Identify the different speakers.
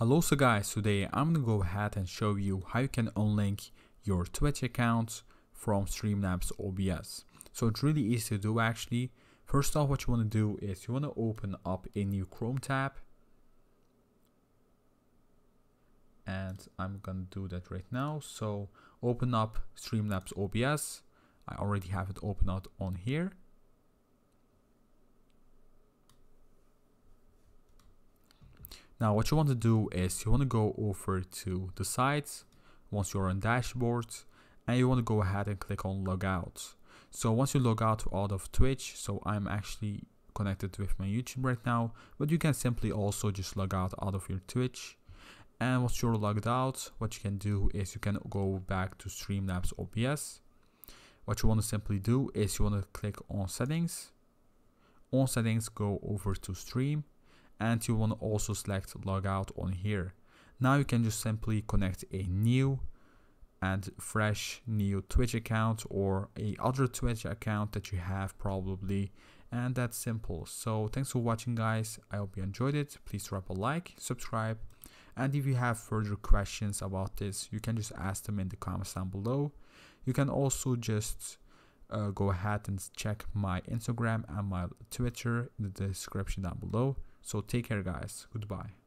Speaker 1: Hello so guys, today I'm gonna go ahead and show you how you can unlink your Twitch accounts from Streamlabs OBS. So it's really easy to do actually. First off what you wanna do is you wanna open up a new Chrome tab. And I'm gonna do that right now. So open up Streamlabs OBS. I already have it open out on here. Now what you want to do is you want to go over to the site once you're on dashboard and you want to go ahead and click on log out. So once you log out out of Twitch, so I'm actually connected with my YouTube right now, but you can simply also just log out out of your Twitch. And once you're logged out, what you can do is you can go back to Streamlabs OBS. What you want to simply do is you want to click on settings. On settings, go over to stream and you want to also select logout on here. Now you can just simply connect a new and fresh new Twitch account or a other Twitch account that you have probably and that's simple. So thanks for watching guys. I hope you enjoyed it. Please drop a like, subscribe and if you have further questions about this you can just ask them in the comments down below. You can also just uh, go ahead and check my Instagram and my Twitter in the description down below. So take care guys. Goodbye.